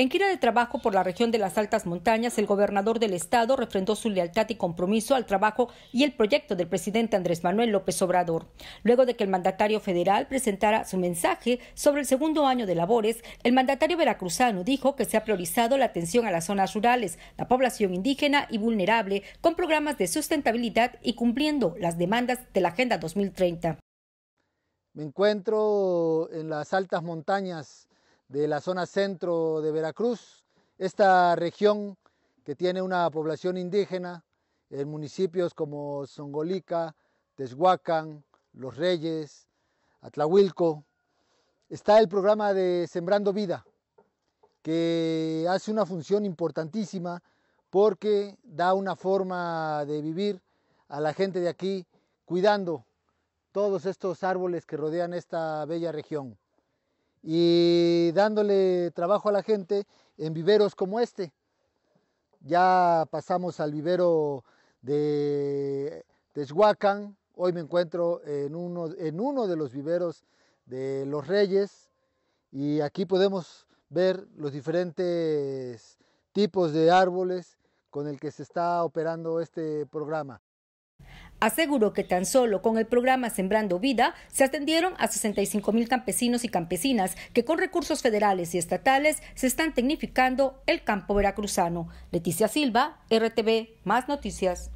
En gira de trabajo por la región de las altas montañas, el gobernador del estado refrendó su lealtad y compromiso al trabajo y el proyecto del presidente Andrés Manuel López Obrador. Luego de que el mandatario federal presentara su mensaje sobre el segundo año de labores, el mandatario veracruzano dijo que se ha priorizado la atención a las zonas rurales, la población indígena y vulnerable, con programas de sustentabilidad y cumpliendo las demandas de la Agenda 2030. Me encuentro en las altas montañas de la zona centro de Veracruz, esta región que tiene una población indígena en municipios como Songolica, Tezhuacan, Los Reyes, Atlahuilco, está el programa de Sembrando Vida, que hace una función importantísima porque da una forma de vivir a la gente de aquí cuidando todos estos árboles que rodean esta bella región y dándole trabajo a la gente en viveros como este. Ya pasamos al vivero de Texhuacán, hoy me encuentro en uno de los viveros de Los Reyes y aquí podemos ver los diferentes tipos de árboles con el que se está operando este programa aseguró que tan solo con el programa Sembrando Vida se atendieron a 65 mil campesinos y campesinas que con recursos federales y estatales se están tecnificando el campo veracruzano. Leticia Silva, RTV, más noticias.